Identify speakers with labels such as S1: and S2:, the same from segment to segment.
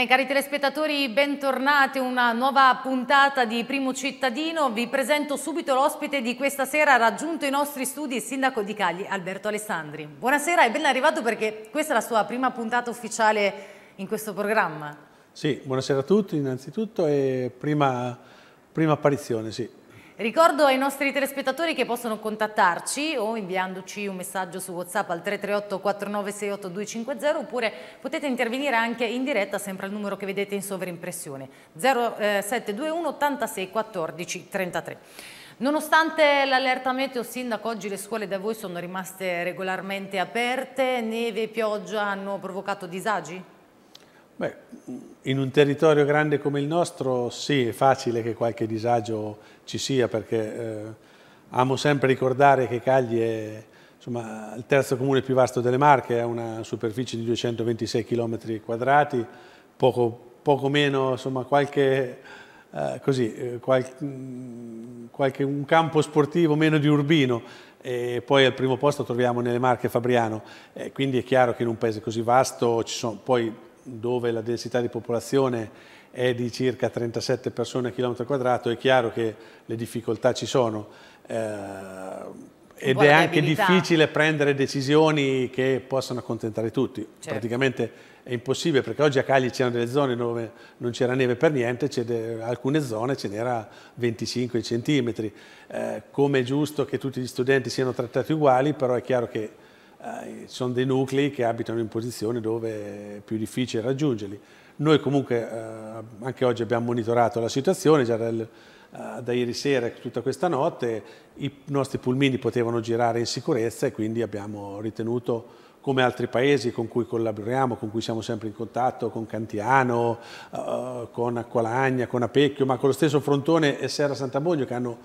S1: Bene cari telespettatori, bentornati una nuova puntata di Primo Cittadino. Vi presento subito l'ospite di questa sera, raggiunto i nostri studi il sindaco di Cagli, Alberto Alessandri. Buonasera e ben arrivato perché questa è la sua prima puntata ufficiale in questo programma.
S2: Sì, buonasera a tutti innanzitutto e prima, prima apparizione, sì.
S1: Ricordo ai nostri telespettatori che possono contattarci o inviandoci un messaggio su WhatsApp al 338 4968 250 oppure potete intervenire anche in diretta sempre al numero che vedete in sovrimpressione 0721 86 14 33. Nonostante l'allerta meteo, Sindaco, oggi le scuole da voi sono rimaste regolarmente aperte. Neve e pioggia hanno provocato disagi? Beh,
S2: in un territorio grande come il nostro sì, è facile che qualche disagio ci sia perché eh, amo sempre ricordare che Cagli è insomma, il terzo comune più vasto delle Marche, ha una superficie di 226 km quadrati, poco, poco meno, insomma qualche, eh, così, eh, qual, mm, qualche, un campo sportivo meno di urbino e poi al primo posto troviamo nelle Marche Fabriano, eh, quindi è chiaro che in un paese così vasto ci sono poi dove la densità di popolazione è di circa 37 persone a chilometro quadrato, è chiaro che le difficoltà ci sono. Eh,
S1: ed è anche difficile
S2: prendere decisioni che possano accontentare tutti. Certo. Praticamente è impossibile perché oggi a Cagli c'erano delle zone dove non c'era neve per niente, alcune zone ce n'era 25 centimetri. Eh, come è giusto che tutti gli studenti siano trattati uguali, però è chiaro che eh, sono dei nuclei che abitano in posizioni dove è più difficile raggiungerli. Noi comunque eh, anche oggi abbiamo monitorato la situazione, già dal, eh, da ieri sera e tutta questa notte i nostri pulmini potevano girare in sicurezza e quindi abbiamo ritenuto come altri paesi con cui collaboriamo, con cui siamo sempre in contatto, con Cantiano, eh, con Acqualagna, con Apecchio, ma con lo stesso Frontone e Serra Sant'Amboglio che hanno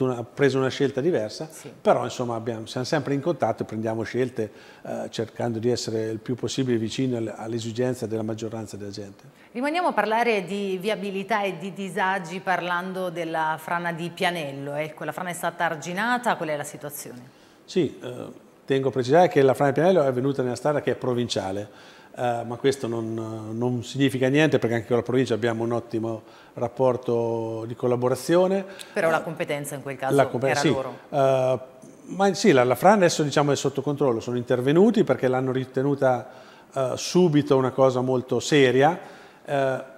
S2: una, ha preso una scelta diversa, sì. però insomma abbiamo, siamo sempre in contatto e prendiamo scelte eh, cercando di essere il più possibile vicino all'esigenza della maggioranza della gente.
S1: Rimaniamo a parlare di viabilità e di disagi parlando della frana di Pianello, eh. Ecco, quella frana è stata arginata, qual è la situazione?
S2: Sì, eh, tengo a precisare che la frana di Pianello è venuta nella strada che è provinciale, eh, ma questo non, non, significa niente perché anche con la provincia abbiamo un ottimo rapporto di collaborazione. Però la competenza in quel caso la era sì, loro. Eh, ma sì, la, la Fran adesso diciamo, è sotto controllo, sono intervenuti perché l'hanno ritenuta eh, subito una cosa molto seria. Eh,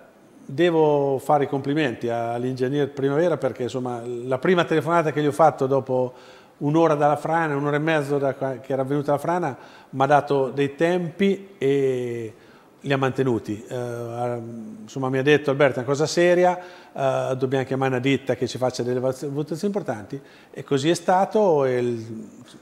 S2: devo fare i complimenti all'ingegner Primavera perché insomma, la prima telefonata che gli ho fatto dopo un'ora dalla frana, un'ora e mezzo da, che era venuta la frana, mi ha dato dei tempi e li ha mantenuti. Eh, insomma, mi ha detto Alberto, è una cosa seria, eh, dobbiamo chiamare una ditta che ci faccia delle valutazioni importanti e così è stato. ha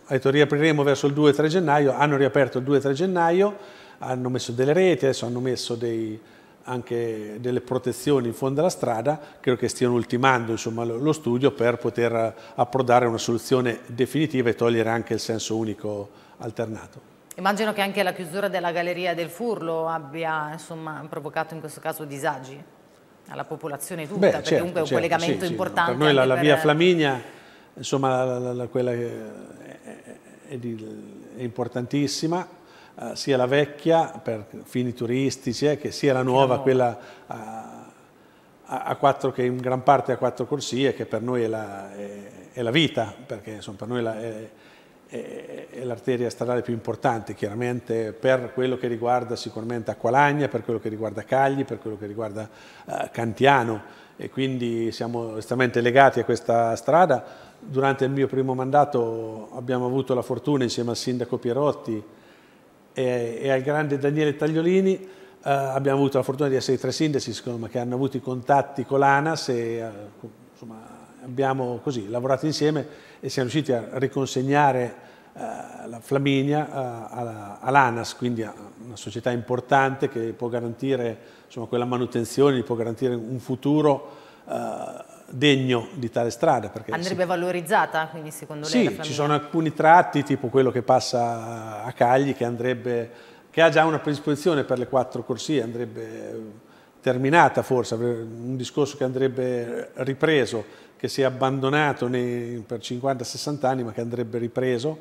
S2: detto riapriremo verso il 2-3 gennaio, hanno riaperto il 2-3 gennaio, hanno messo delle reti, adesso hanno messo dei anche delle protezioni in fondo alla strada, credo che stiano ultimando insomma, lo studio per poter eh, approdare a una soluzione definitiva e togliere anche il senso unico alternato.
S1: Immagino che anche la chiusura della galleria del Furlo abbia insomma, provocato in questo caso disagi alla popolazione tutta, Beh, perché certo, comunque è un certo, collegamento sì, importante. Sì, no, per noi la, la via per... Flaminia,
S2: insomma, la, la, quella è, è, è importantissima, eh, sia la vecchia per fini turistici, eh, che sia la nuova, quella a, a quattro, che in gran parte ha quattro corsie, che per noi è la, è, è la vita, perché insomma, per noi la, è, è l'arteria stradale più importante chiaramente per quello che riguarda sicuramente Acqualagna, per quello che riguarda Cagli, per quello che riguarda eh, Cantiano e quindi siamo estremamente legati a questa strada. Durante il mio primo mandato abbiamo avuto la fortuna insieme al sindaco Pierotti e, e al grande Daniele Tagliolini. Uh, abbiamo avuto la fortuna di essere i tre sindaci me, che hanno avuto i contatti con l'ANAS e uh, insomma, abbiamo così lavorato insieme e siamo riusciti a riconsegnare eh, la Flaminia all'ANAS, quindi una società importante che può garantire insomma, quella manutenzione, può garantire un futuro degno di tale strada. Andrebbe
S1: si... valorizzata, quindi secondo lei? Sì, ci sono
S2: alcuni tratti, tipo quello che passa a Cagli, che, andrebbe, che ha già una predisposizione per le quattro corsie, andrebbe eh, terminata forse, un discorso che andrebbe ripreso, che si è abbandonato nei, per 50-60 anni, ma che andrebbe ripreso,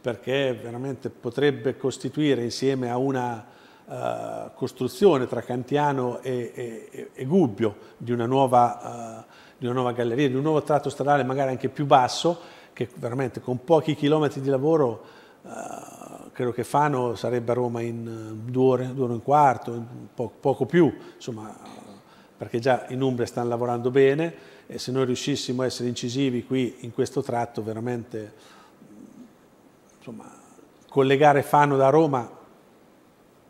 S2: perché veramente potrebbe costituire insieme a una... Uh, costruzione tra Cantiano e, e, e, Gubbio di una nuova uh, di una nuova galleria, di un nuovo tratto stradale magari anche più basso, che veramente con pochi chilometri di lavoro eh, credo che Fano sarebbe a Roma in eh, due ore, due ore e un quarto, po poco più, insomma, perché già in Umbria stanno lavorando bene e se noi riuscissimo a essere incisivi qui in questo tratto veramente insomma, collegare Fano da Roma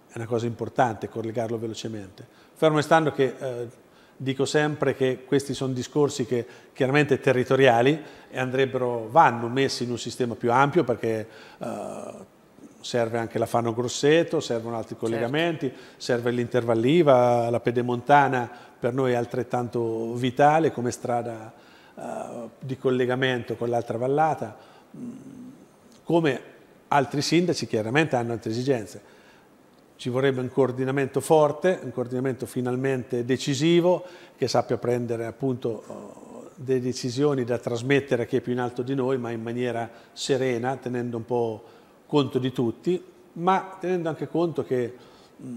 S2: è una cosa importante, collegarlo velocemente. Fermo restando che eh, Dico sempre che questi sono discorsi che chiaramente territoriali e andrebbero, vanno messi in un sistema più ampio perché eh, serve anche la Fano Grosseto, servono altri certo. collegamenti, certo. serve l'intervalliva, la pedemontana per noi è altrettanto vitale come strada eh, di collegamento con l'altra vallata, mm, come altri sindaci chiaramente hanno altre esigenze ci vorrebbe un coordinamento forte, un coordinamento finalmente decisivo che sappia prendere appunto eh, delle decisioni da trasmettere a chi è più in alto di noi, ma in maniera serena, tenendo un po' conto di tutti, ma tenendo anche conto che mh,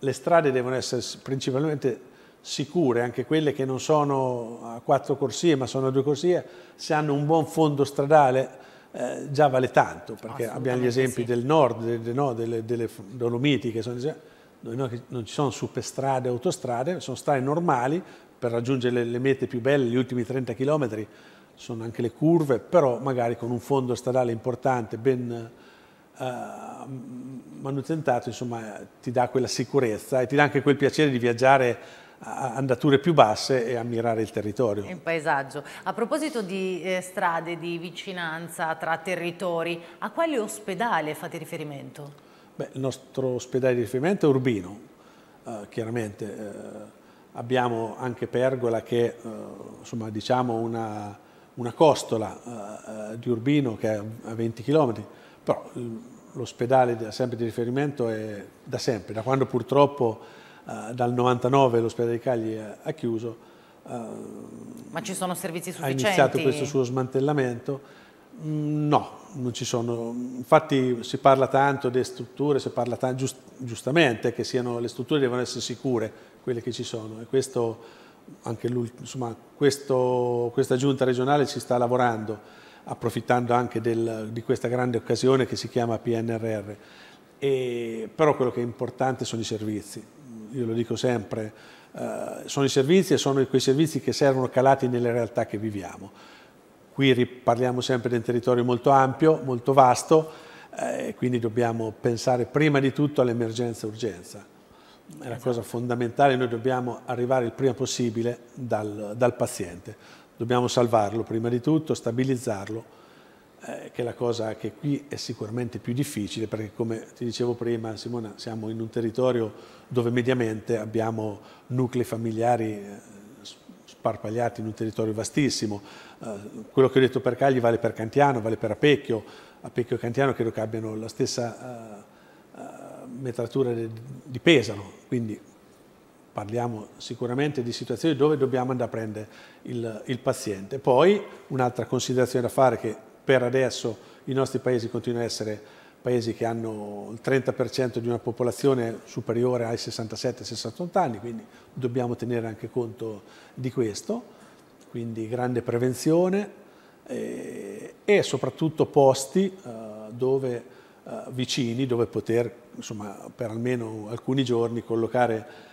S2: le strade devono essere principalmente sicure, anche quelle che non sono a quattro corsie ma sono a due corsie, se hanno un buon fondo stradale eh, già vale tanto, perché abbiamo gli esempi sì. del nord, del, no, delle, delle, Dolomiti, che sono, no, non ci sono superstrade, autostrade, sono strade normali per raggiungere le, le mete più belle, gli ultimi 30 km sono anche le curve, però magari con un fondo stradale importante, ben eh, manutentato, insomma, ti dà quella sicurezza e ti dà anche quel piacere di viaggiare andature più basse e ammirare il territorio. Il
S1: paesaggio. A proposito di eh, strade di vicinanza tra territori, a quale ospedale fate riferimento?
S2: Beh, il nostro ospedale di riferimento è Urbino, eh, chiaramente. Eh, abbiamo anche Pergola che è eh, insomma, diciamo una, una costola eh, eh, di Urbino che è a 20 km, però mm, l'ospedale sempre di riferimento è da sempre, da quando purtroppo eh, dal 99 l'ospedale di Cagli ha, chiuso.
S1: Eh, Ma ci sono servizi sufficienti? Ha iniziato questo suo
S2: smantellamento. Mm, no, non ci sono. Infatti si parla tanto delle strutture, si parla tanto, giust giustamente che siano, le strutture devono essere sicure, quelle che ci sono. E questo, anche insomma, questo, questa giunta regionale ci sta lavorando, approfittando anche del, di questa grande occasione che si chiama PNRR. E, però quello che è importante sono i servizi io lo dico sempre, eh, sono i servizi e sono quei servizi che servono calati nelle realtà che viviamo. Qui parliamo sempre di un territorio molto ampio, molto vasto, eh, quindi dobbiamo pensare prima di tutto all'emergenza-urgenza. e È la cosa fondamentale, noi dobbiamo arrivare il prima possibile dal, dal paziente. Dobbiamo salvarlo prima di tutto, stabilizzarlo, eh, che è la cosa che qui è sicuramente più difficile, perché come ti dicevo prima, Simona, siamo in un territorio dove mediamente abbiamo nuclei familiari eh, sparpagliati in un territorio vastissimo. Eh, quello che ho detto per Cagli vale per Cantiano, vale per Apecchio. Apecchio e Cantiano credo che abbiano la stessa metratura di Pesano, quindi parliamo sicuramente di situazioni dove dobbiamo andare a prendere il, il paziente. Poi un'altra considerazione da fare che per adesso i nostri paesi continuano ad essere paesi che hanno il 30% di una popolazione superiore ai 67-68 anni, quindi dobbiamo tenere anche conto di questo, quindi grande prevenzione eh, e soprattutto posti eh, dove, eh, vicini dove poter insomma, per almeno alcuni giorni collocare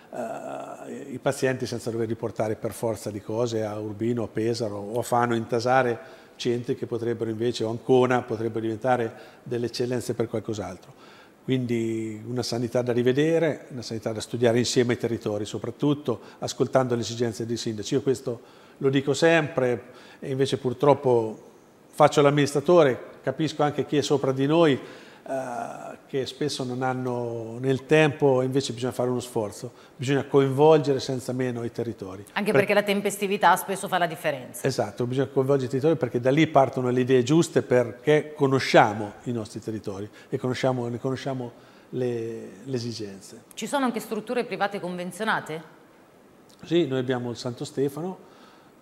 S2: i pazienti senza doverli portare per forza di cose a Urbino, a Pesaro o a Fano, intasare centri che potrebbero invece, o Ancona, potrebbero diventare delle eccellenze per qualcos'altro. Quindi una sanità da rivedere, una sanità da studiare insieme ai territori, soprattutto ascoltando le esigenze dei sindaci. Io questo lo dico sempre e invece purtroppo faccio l'amministratore, capisco anche chi è sopra di noi eh, che spesso non hanno nel tempo invece bisogna fare uno sforzo, bisogna coinvolgere senza meno i territori. Anche per... perché la
S1: tempestività spesso fa la differenza.
S2: Esatto, bisogna coinvolgere i territori perché da lì partono le idee giuste perché conosciamo i nostri territori e conosciamo, ne conosciamo le, le esigenze.
S1: Ci sono anche strutture private convenzionate?
S2: Sì, noi abbiamo il Santo Stefano,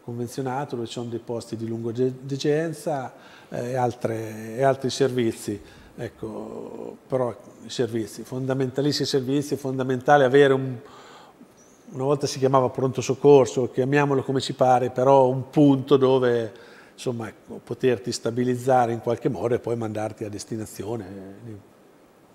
S2: convenzionato, dove ci sono dei posti di lungodegenza eh, e, e, altri servizi. Ecco, però i servizi, fondamentalissimi servizi, è fondamentale avere un, una volta si chiamava pronto soccorso, chiamiamolo come ci pare, però un punto dove insomma, ecco, poterti stabilizzare in qualche modo e poi mandarti a destinazione.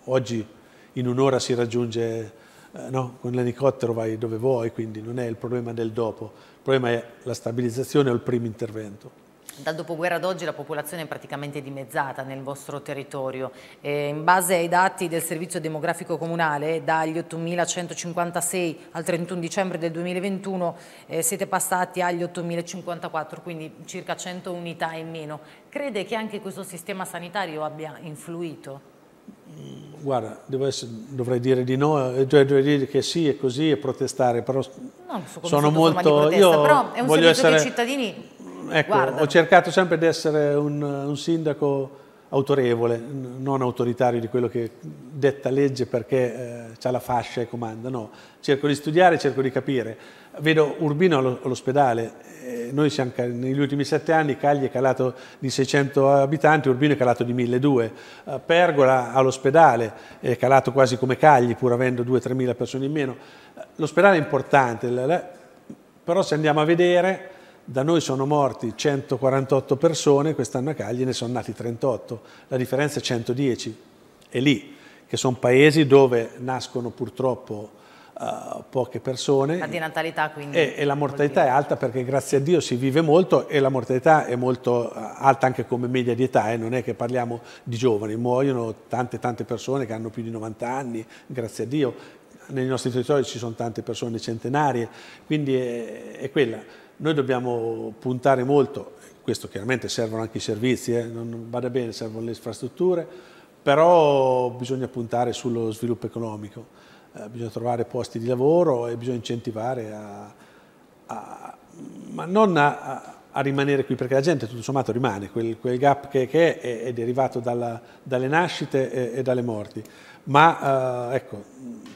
S2: Oggi in un'ora si raggiunge, eh, no? con l'elicottero vai dove vuoi, quindi non è il problema del dopo, il problema è la stabilizzazione o il primo intervento.
S1: Dal dopoguerra ad oggi la popolazione è praticamente dimezzata nel vostro territorio. E eh, in base ai dati del Servizio Demografico Comunale, dagli 8.156 al 31 dicembre del 2021 eh, siete passati agli 8.054, quindi circa 100 unità in meno. Crede che anche questo sistema sanitario abbia influito?
S2: Mm, guarda, essere, dovrei dire di no, eh, cioè dovrei dire che sì, è così e protestare, però no, so sono molto... Protesta, io però è un voglio essere... che i cittadini ecco, ho cercato sempre di essere un, un sindaco autorevole, non autoritario di quello che detta legge perché eh, ha la fascia e comanda, no, cerco di studiare, cerco di capire. Vedo Urbino all'ospedale, eh, noi siamo, negli ultimi sette anni Cagli è calato di 600 abitanti, Urbino è calato di 1200, eh, Pergola all'ospedale è calato quasi come Cagli pur avendo 2-3 persone in meno. Eh, l'ospedale è importante, però se andiamo a vedere da noi sono morti 148 persone, quest'anno a Cagli ne sono nati 38, la differenza è 110. E lì, che sono paesi dove nascono purtroppo uh, poche persone. La di
S1: natalità quindi. E, e la mortalità è
S2: alta perché grazie a Dio si vive molto e la mortalità è molto eh, alta anche come media di età, eh? non è che parliamo di giovani, muoiono tante tante persone che hanno più di 90 anni, grazie a Dio, nei nostri territori ci sono tante persone centenarie, quindi è, è quella. Noi dobbiamo puntare molto, questo chiaramente servono anche i servizi, eh, non vada bene, servono le infrastrutture, però bisogna puntare sullo sviluppo economico, eh, bisogna trovare posti di lavoro e bisogna incentivare a, a, ma non a, a, rimanere qui, perché la gente tutto sommato rimane, quel, quel gap che, che, è è, derivato dalla, dalle nascite e, e, dalle morti, ma eh, ecco,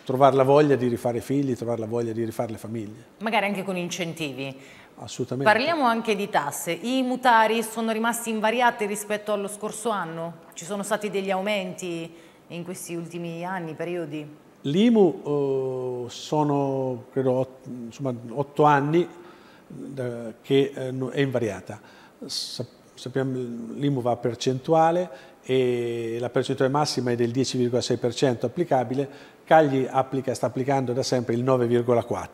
S2: trovare la voglia di rifare figli, trovare la voglia di rifare le famiglie.
S1: Magari anche con incentivi.
S2: Assolutamente. Parliamo
S1: anche di tasse. I mutari sono rimasti invariati rispetto allo scorso anno? Ci sono stati degli aumenti in questi ultimi anni, periodi?
S2: L'IMU eh, sono, credo, ot insomma, otto anni eh, che eh, è invariata. sappiamo l'IMU va a percentuale e la percentuale massima è del 10,6% applicabile. Cagli applica, sta applicando da sempre il 9,4%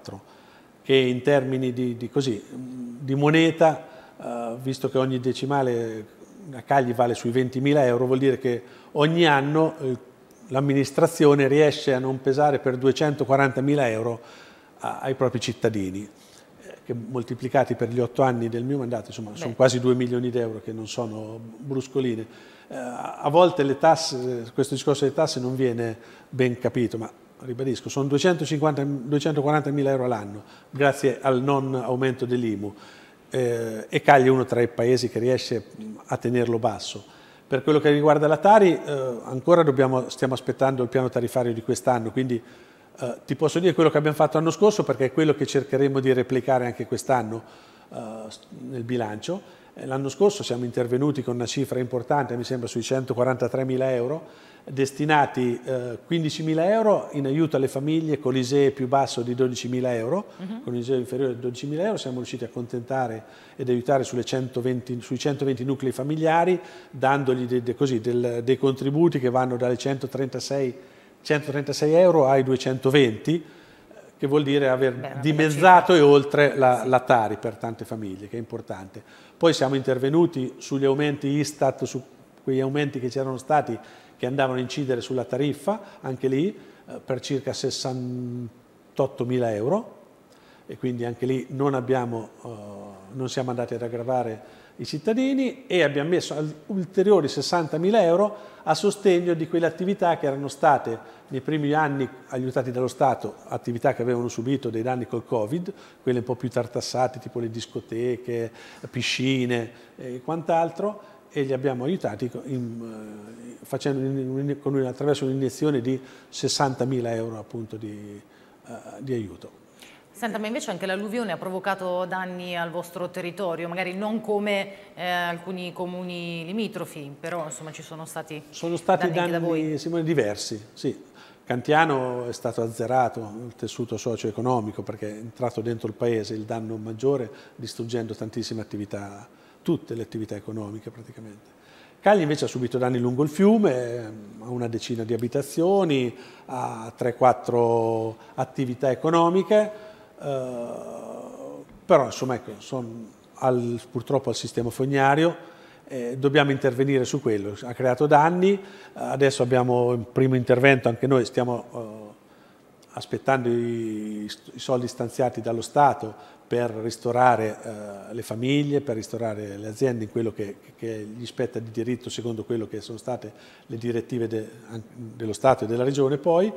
S2: che in termini di, di, così, di moneta, eh, visto che ogni decimale a Cagli vale sui 20.000 euro, vuol dire che ogni anno eh, l'amministrazione riesce a non pesare per 240.000 euro ai propri cittadini eh, che moltiplicati per gli otto anni del mio mandato, insomma, Beh. sono quasi 2 milioni di euro che non sono bruscoline. Eh, a volte le tasse, questo discorso delle tasse non viene ben capito, ma ribadisco, sono 240 mila euro all'anno grazie al non aumento dell'IMU eh, e Cagli è uno tra i paesi che riesce a tenerlo basso. Per quello che riguarda la Tari, eh, ancora dobbiamo, stiamo aspettando il piano tarifario di quest'anno, quindi eh, ti posso dire quello che abbiamo fatto l'anno scorso perché è quello che cercheremo di replicare anche quest'anno eh, nel bilancio. Eh, l'anno scorso siamo intervenuti con una cifra importante, mi sembra sui 143 mila euro, destinati eh, 15.000 euro in aiuto alle famiglie con l'ISEE più basso di 12.000 euro, uh-huh. con l'ISEE inferiore di 12.000 euro siamo riusciti a contentare ed aiutare 120, sui 120 nuclei familiari dandogli de, de, così, del, dei contributi che vanno dalle 136, 136 euro ai 220 eh, che vuol dire aver Beh, dimezzato e oltre la, sì. la, Tari per tante famiglie, che è importante. Poi siamo intervenuti sugli aumenti Istat, su quegli aumenti che c'erano stati che andavano a incidere sulla tariffa, anche lì eh, per circa 68 mila euro e quindi anche lì non, abbiamo, eh, non siamo andati ad aggravare i cittadini e abbiamo messo ulteriori 60 mila euro a sostegno di quelle attività che erano state nei primi anni aiutate dallo Stato, attività che avevano subito dei danni col Covid, quelle un po' più tartassate tipo le discoteche, piscine e quant'altro, e li abbiamo aiutati in, eh, facendo, con, attraverso un'iniezione di 60.000 euro appunto di, uh, di aiuto.
S1: Senta, ma invece anche l'alluvione ha provocato danni al vostro territorio, magari non come eh, alcuni comuni limitrofi, però insomma ci sono stati danni
S2: Sono stati danni, danni Simone, diversi, sì. Cantiano è stato azzerato il tessuto socio-economico perché è entrato dentro il paese il danno maggiore distruggendo tantissime attività tutte le attività economiche praticamente. Cagli invece ha subito danni lungo il fiume, ha una decina di abitazioni, ha 3-4 attività economiche, eh, però insomma ecco, sono al, purtroppo al sistema fognario, eh, dobbiamo intervenire su quello, ha creato danni, adesso abbiamo un primo intervento, anche noi stiamo eh, aspettando i, i soldi stanziati dallo Stato per ristorare eh, le famiglie, per ristorare le aziende in quello che, che, gli spetta di diritto secondo quello che sono state le direttive de, dello Stato e della Regione poi.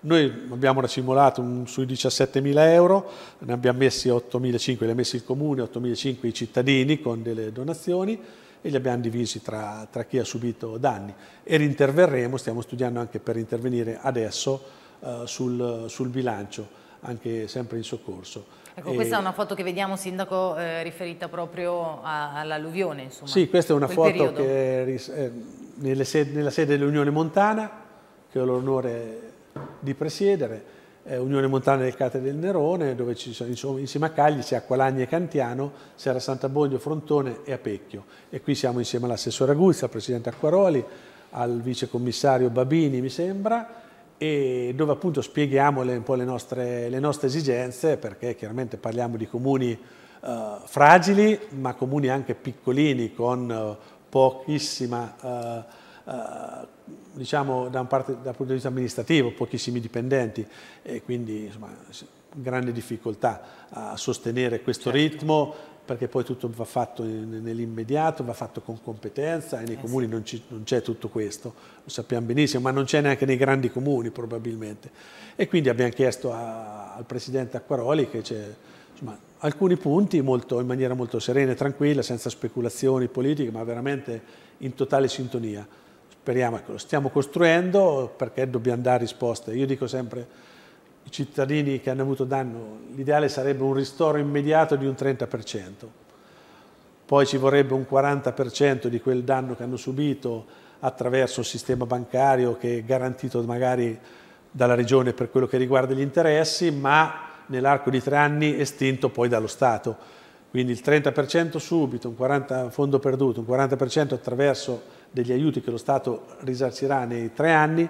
S2: Noi abbiamo racimolato sui 17.000 euro, ne abbiamo messi 8.500, li ha messi il Comune, 8.500 i cittadini con delle donazioni e li abbiamo divisi tra, tra chi ha subito danni e rinterverremo, stiamo studiando anche per intervenire adesso eh, sul, sul bilancio anche sempre in soccorso.
S1: Ecco, questa è una foto che vediamo, Sindaco, eh, riferita proprio all'alluvione. Sì, questa è una foto periodo.
S2: che eh, nella sede dell'Unione Montana, che ho l'onore di presiedere, eh, Unione Montana del Cate del Nerone, dove ci sono, insomma, insieme a Cagli c'è Acqualagna e Cantiano, Serra Sant'Aboglio, Frontone e Apecchio. E qui siamo insieme all'assessore Aguzza, al Presidente Acquaroli, al vicecommissario Babini, mi sembra, e dove appunto spieghiamo le, un po' le nostre, le nostre, esigenze perché chiaramente parliamo di comuni eh, fragili ma comuni anche piccolini con eh, pochissima eh, eh diciamo da un parte, dal punto di vista amministrativo pochissimi dipendenti e quindi insomma grande difficoltà a sostenere questo certo. ritmo perché poi tutto va fatto nell'immediato, va fatto con competenza e nei eh comuni sì. non, c'è tutto questo, lo sappiamo benissimo, ma non c'è neanche nei grandi comuni probabilmente. E quindi abbiamo chiesto a, al Presidente Acquaroli che c'è alcuni punti molto, in maniera molto serena e tranquilla, senza speculazioni politiche, ma veramente in totale sintonia. Speriamo ecco, stiamo costruendo perché dobbiamo dare risposte. Io dico sempre i cittadini che hanno avuto danno, l'ideale sarebbe un ristoro immediato di un 30%, poi ci vorrebbe un 40% di quel danno che hanno subito attraverso il sistema bancario che è garantito magari dalla regione per quello che riguarda gli interessi, ma nell'arco di tre anni estinto poi dallo Stato. Quindi il 30% subito, un 40% fondo perduto, un 40% attraverso degli aiuti che lo Stato risarcirà nei tre anni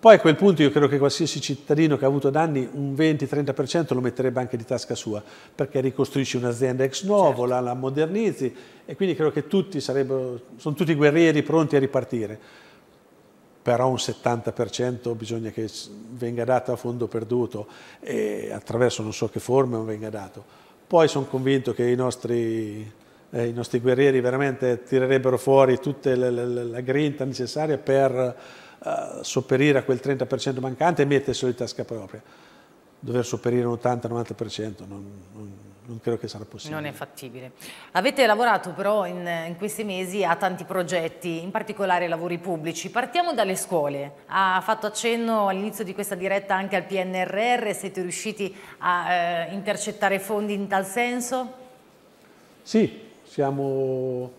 S2: poi a quel punto io credo che qualsiasi cittadino che ha avuto danni un 20-30% lo metterebbe anche di tasca sua, perché ricostruisci un'azienda ex novo, certo. la, modernizzi e quindi credo che tutti sarebbero, sono tutti guerrieri pronti a ripartire. Però un 70% bisogna che venga dato a fondo perduto e attraverso non so che forme venga dato. Poi sono convinto che i nostri, eh, i nostri guerrieri veramente tirerebbero fuori tutta la, la, la grinta necessaria per eh, sopperire a quel 30% mancante e metterselo in tasca propria. Dover sopperire un 80-90% non, non, non, credo che sarà possibile. Non è
S1: fattibile. Avete lavorato però in, in questi mesi a tanti progetti, in particolare lavori pubblici. Partiamo dalle scuole. Ha fatto accenno all'inizio di questa diretta anche al PNRR, siete riusciti a eh, intercettare fondi in tal senso?
S2: Sì, siamo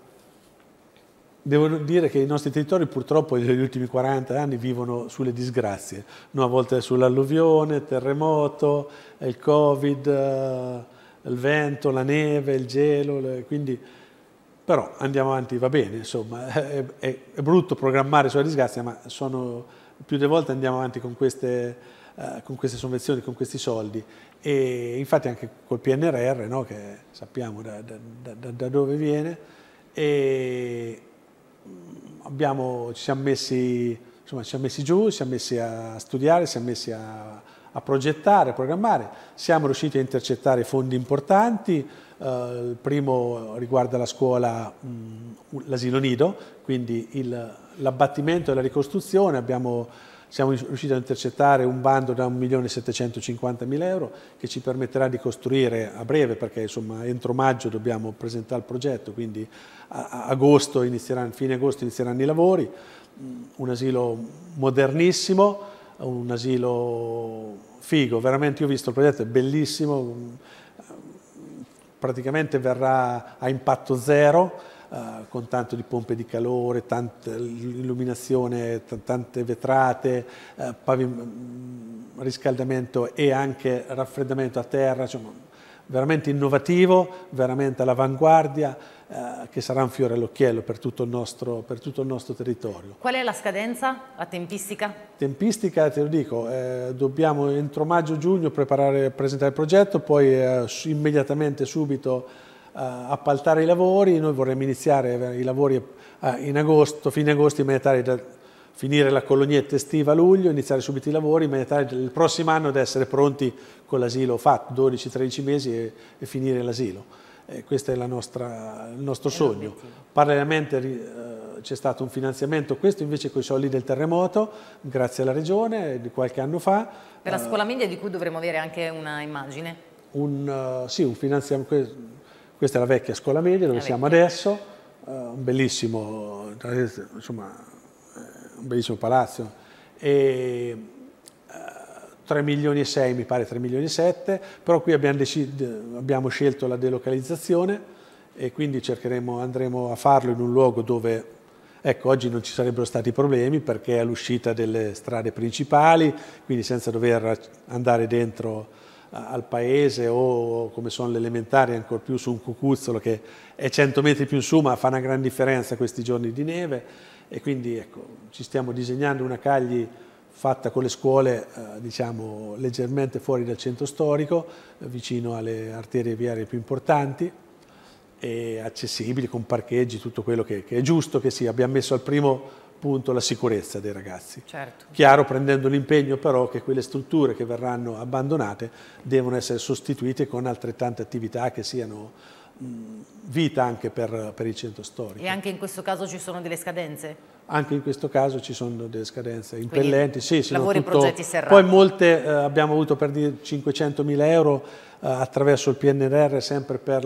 S2: Devo dire che i nostri territori purtroppo negli ultimi 40 anni vivono sulle disgrazie, no, a volte sull'alluvione, il terremoto, il covid, eh, il vento, la neve, il gelo, quindi però andiamo avanti, va bene, insomma, è, è, è brutto programmare sulla disgrazia, ma sono, più delle volte andiamo avanti con queste, uh, con queste, sovvenzioni, con questi soldi. E infatti anche col PNRR, no, che sappiamo da, da, da, da dove viene, e, Mm, abbiamo, ci, siamo messi, insomma, ci siamo messi giù, ci siamo messi a studiare, ci siamo messi a, a progettare, a programmare. Siamo riusciti a intercettare fondi importanti, eh, il primo riguarda la scuola, mm, l'asilo nido, quindi l'abbattimento e la ricostruzione, abbiamo siamo riusciti a intercettare un bando da 1.750.000 euro che ci permetterà di costruire a breve, perché insomma, entro maggio dobbiamo presentare il progetto, quindi a, agosto inizieranno, fine agosto inizieranno i lavori, mm, un asilo modernissimo, un asilo figo, veramente io ho visto il progetto, è bellissimo, mm, praticamente verrà a impatto zero, eh, con tanto di pompe di calore, tanta illuminazione, tante vetrate, eh, mm, riscaldamento e anche raffreddamento a terra, cioè, veramente innovativo, veramente all'avanguardia, eh, che sarà un fiore all'occhiello per tutto, per tutto, il nostro territorio.
S1: Qual è la scadenza, la tempistica?
S2: Tempistica, te lo dico, eh, dobbiamo entro maggio-giugno presentare il progetto, poi eh, immediatamente subito eh, appaltare i lavori, noi vorremmo iniziare eh, i lavori eh, in agosto, fine agosto in maniera tale da finire la colonietta estiva a luglio, iniziare subito i lavori in maniera tale il prossimo anno ad essere pronti con l'asilo fatto, 12-13 mesi e, e finire l'asilo. questo è nostra, il nostro sogno. Parallelamente eh, c'è stato un finanziamento, questo invece con i soldi del terremoto, grazie alla Regione, di qualche anno fa.
S1: Per la scuola media di cui dovremmo avere anche una immagine?
S2: Un, uh, sì, un finanziamento questa è la vecchia scuola media dove la siamo vecchia. adesso, eh, un, bellissimo, insomma, eh, un bellissimo palazzo. E, 3 eh, milioni e 6, mi pare 3 milioni e 7, però qui abbiamo, abbiamo scelto la delocalizzazione e quindi andremo a farlo in un luogo dove, ecco, oggi non ci sarebbero stati problemi perché è all'uscita delle strade principali, quindi senza dover andare dentro al paese o come sono le elementari ancora più su un cucuzzolo che è 100 metri più in su ma fa una gran differenza questi giorni di neve e quindi ecco, ci stiamo disegnando una Cagli fatta con le scuole eh, diciamo leggermente fuori dal centro storico vicino alle arterie viarie più importanti e accessibili con parcheggi tutto quello che, che è giusto che sia abbiamo messo al primo appunto la sicurezza dei ragazzi. Certo. Chiaro, prendendo l'impegno però che quelle strutture che verranno abbandonate devono essere sostituite con altrettante attività che siano mh, vita anche per, per il centro storico.
S1: E anche in questo caso ci sono delle scadenze?
S2: anche in questo caso ci sono delle scadenze impellenti. Sì, lavori, tutto... progetti serrati. Poi molte eh, abbiamo avuto per dire 500.000 euro eh, attraverso il PNRR sempre per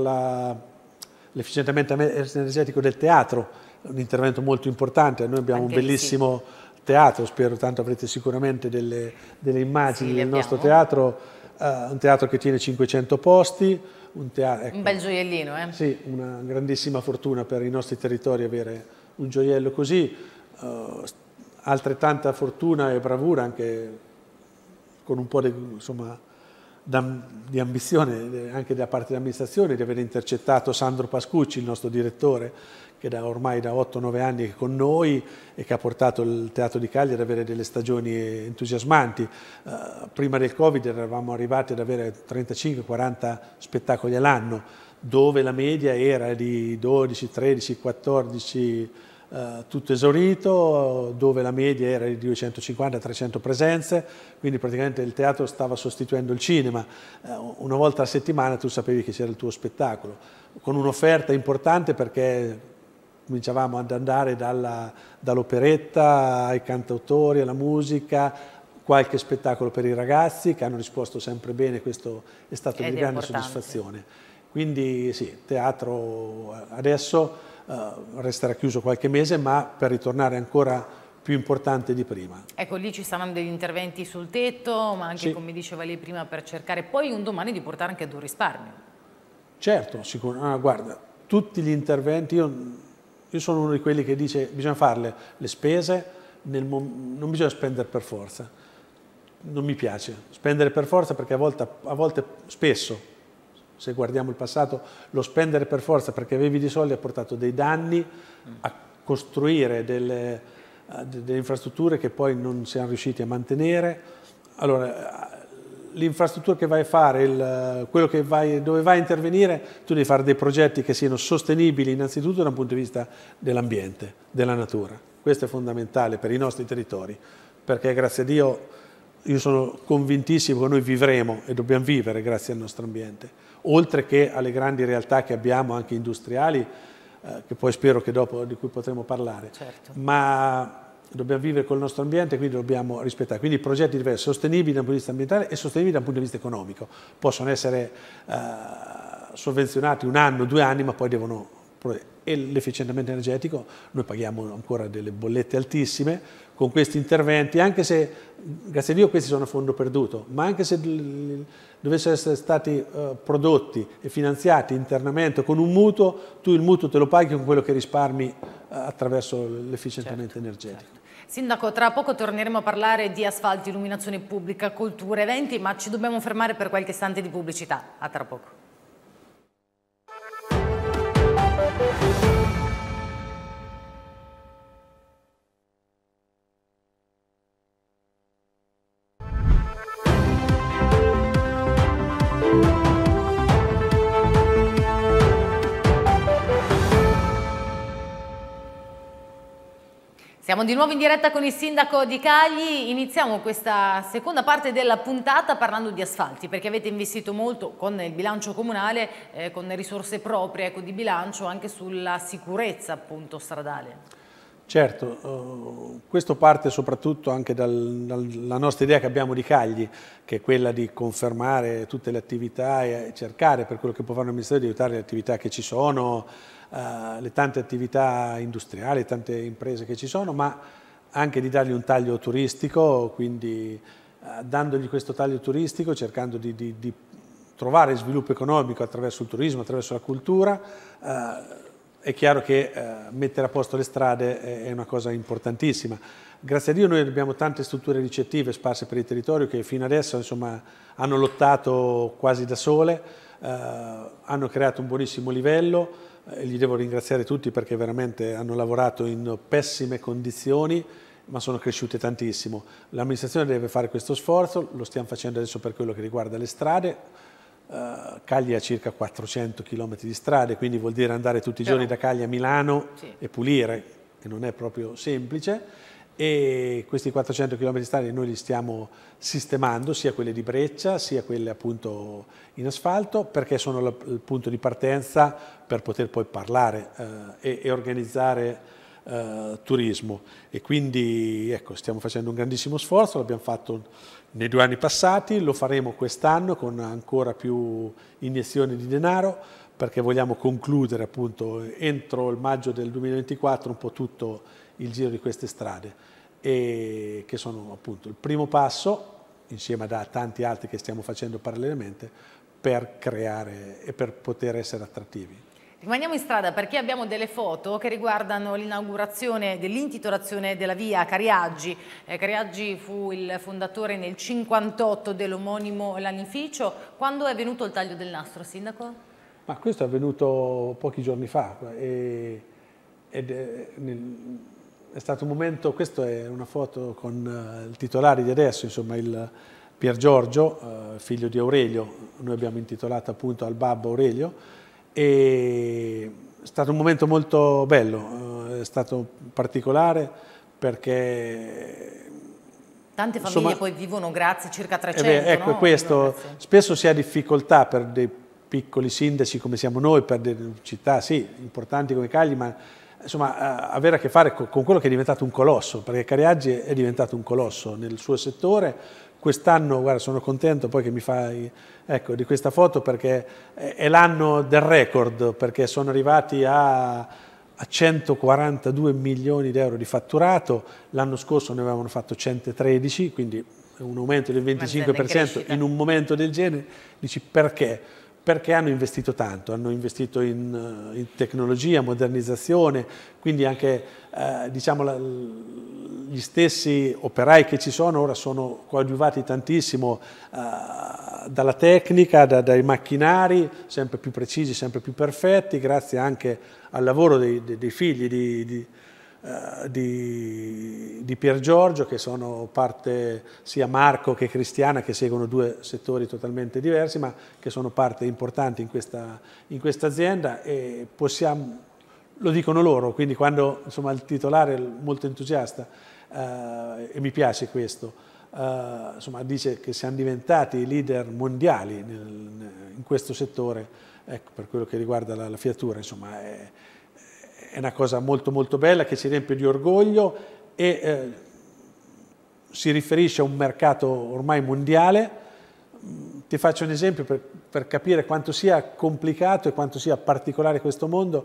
S2: l'efficientamento energetico del teatro un intervento molto importante. Noi abbiamo Anche un bellissimo sì. teatro, spero tanto avrete sicuramente delle, delle immagini sì, del nostro teatro, uh, un teatro che tiene 500 posti. Un, teatro, ecco.
S1: un bel gioiellino,
S2: eh? Sì, una grandissima fortuna per i nostri territori avere un gioiello così. Uh, altrettanta fortuna e bravura anche con un po' di, insomma, di ambizione anche da parte dell'amministrazione di aver intercettato Sandro Pascucci, il nostro direttore, che da ormai da 8-9 anni è con noi e che ha portato il Teatro di Cagliari ad avere delle stagioni entusiasmanti. Uh, prima del Covid eravamo arrivati ad avere 35-40 spettacoli all'anno, dove la media era di 12, 13, 14 Uh, tutto esaurito, dove la media era di 250-300 presenze, quindi praticamente il teatro stava sostituendo il cinema. Uh, una volta a settimana tu sapevi che c'era il tuo spettacolo, con un'offerta importante perché cominciavamo ad andare dall'operetta ai cantautori, alla musica, qualche spettacolo per i ragazzi che hanno risposto sempre bene, questo è stato Ed di grande importante. soddisfazione. Quindi sì, teatro eh, adesso eh, resterà chiuso qualche mese, ma per ritornare ancora più importante di prima.
S1: Ecco, lì ci saranno degli interventi sul tetto, ma anche, sì. come diceva lei prima, per cercare poi un domani di portare anche ad un risparmio.
S2: Certo, sicuramente. Ah, guarda, tutti gli interventi, io io sono uno di quelli che dice che bisogna fare le spese, non bisogna spendere per forza. Non mi piace spendere per forza perché a volte, a volte spesso se guardiamo il passato, lo spendere per forza perché avevi dei soldi ha portato dei danni a costruire delle, delle infrastrutture che poi non siamo riusciti a mantenere. Allora, l'infrastruttura che vai a fare, il, quello vai, dove vai a intervenire, tu devi fare dei progetti che siano sostenibili innanzitutto da un punto di vista dell'ambiente, della natura. Questo è fondamentale per i nostri territori, perché grazie a Dio io sono convintissimo che noi vivremo e dobbiamo vivere grazie al nostro ambiente, oltre che alle grandi realtà che abbiamo, anche industriali, eh, che poi spero che dopo di cui potremo parlare. Certo. Ma dobbiamo vivere con il nostro ambiente, quindi dobbiamo rispettare. Quindi progetti diversi, sostenibili da un punto di vista ambientale e sostenibili da un punto di vista economico. Possono essere eh, sovvenzionati un anno, due anni, ma poi devono e l'efficientamento energetico, noi paghiamo ancora delle bollette altissime con questi interventi, anche se, grazie a Dio, questi sono a fondo perduto, ma anche se dovessero essere stati uh, prodotti e finanziati internamente con un mutuo, tu il mutuo te lo paghi con quello che risparmi uh, attraverso l'efficientamento
S1: certo, energetico. Certo. Sindaco, tra poco torneremo a parlare di asfalti, illuminazione pubblica, cultura, eventi, ma ci dobbiamo fermare per qualche istante di pubblicità. A tra poco. Siamo di nuovo in diretta con il sindaco di Cagli, iniziamo questa seconda parte della puntata parlando di asfalti perché avete investito molto con il bilancio comunale, eh, con risorse proprie ecco, di bilancio anche sulla sicurezza appunto stradale.
S2: Certo, eh, questo parte soprattutto anche dalla nostra idea che abbiamo di Cagli, che è quella di confermare tutte le attività e cercare per quello che può fare il Ministero di aiutare le attività che ci sono, eh, le tante attività industriali, tante imprese che ci sono, ma anche di dargli un taglio turistico, quindi eh, dandogli questo taglio turistico, cercando di, di, di, trovare sviluppo economico attraverso il turismo, attraverso la cultura, eh, è chiaro che mettere a posto le strade è una cosa importantissima. Grazie a Dio noi abbiamo tante strutture ricettive sparse per il territorio che fino adesso insomma, hanno lottato quasi da sole, eh, hanno creato un buonissimo livello, gli eh, devo ringraziare tutti perché veramente hanno lavorato in pessime condizioni ma sono cresciute tantissimo. L'amministrazione deve fare questo sforzo, lo stiamo facendo adesso per quello che riguarda le strade, eh, Cagli ha circa 400 km di strade, quindi vuol dire andare tutti i giorni Però, da Cagli a Milano sì. e pulire, che non è proprio semplice e questi 400 km strade noi li stiamo sistemando, sia quelle di breccia sia quelle appunto in asfalto, perché sono il punto di partenza per poter poi parlare eh, e, e, organizzare eh, turismo. E quindi ecco, stiamo facendo un grandissimo sforzo, l'abbiamo fatto nei due anni passati, lo faremo quest'anno con ancora più iniezioni di denaro, perché vogliamo concludere appunto entro il maggio del 2024 un po' tutto il giro di queste strade, e che sono appunto il primo passo, insieme a tanti altri che stiamo facendo parallelamente, per creare e per poter essere attrattivi.
S1: Rimaniamo in strada perché abbiamo delle foto che riguardano l'inaugurazione dell'intitolazione della via Cariaggi. Eh, Cariaggi fu il fondatore nel 58 dell'omonimo lanificio. Quando è avvenuto il taglio del nastro, Sindaco?
S2: Ma questo è avvenuto pochi giorni fa. E, ed, nel, è stato un momento, questa è una foto con eh, il titolare di adesso, insomma il Pier Giorgio, eh, figlio di Aurelio, noi abbiamo intitolato appunto al babbo Aurelio, e è stato un momento molto bello, eh, è stato particolare perché
S1: Tante famiglie Insomma, poi vivono grazie, circa 300. Eh beh, ecco, no? questo
S2: spesso si ha difficoltà per dei piccoli sindaci come siamo noi, per delle città, sì, importanti come Cagli, ma insomma, eh, avere a che fare con quello che è diventato un colosso, perché Cariaggi è diventato un colosso nel suo settore. Quest'anno, guarda, sono contento poi che mi fai ecco, di questa foto perché è l'anno del record, perché sono arrivati a, a 142 milioni di euro di fatturato, l'anno scorso ne avevano fatto 113, quindi un aumento del 25% in un momento del genere. Dici perché? perché hanno investito tanto, hanno investito in, eh, in tecnologia, modernizzazione, quindi anche eh, diciamo, la, gli stessi operai che ci sono ora sono coadiuvati tantissimo
S1: eh,
S2: dalla tecnica, da, dai macchinari, sempre più precisi, sempre più perfetti, grazie anche al lavoro dei, dei figli di, di eh, di, di Pier Giorgio, che sono parte sia Marco che Cristiana, che seguono due settori totalmente diversi, ma che sono parte importanti in questa, in questa azienda e possiamo, lo dicono loro, quindi quando insomma, il titolare è molto entusiasta, eh, e mi piace questo, Uh, insomma, dice che siamo diventati leader mondiali nel, in questo settore ecco, per quello che riguarda la, la fiatura. Insomma, è, è una cosa molto molto bella che ci riempie di orgoglio e eh, si riferisce a un mercato ormai mondiale. Mm, ti faccio un esempio per, per capire quanto sia complicato e quanto sia particolare questo mondo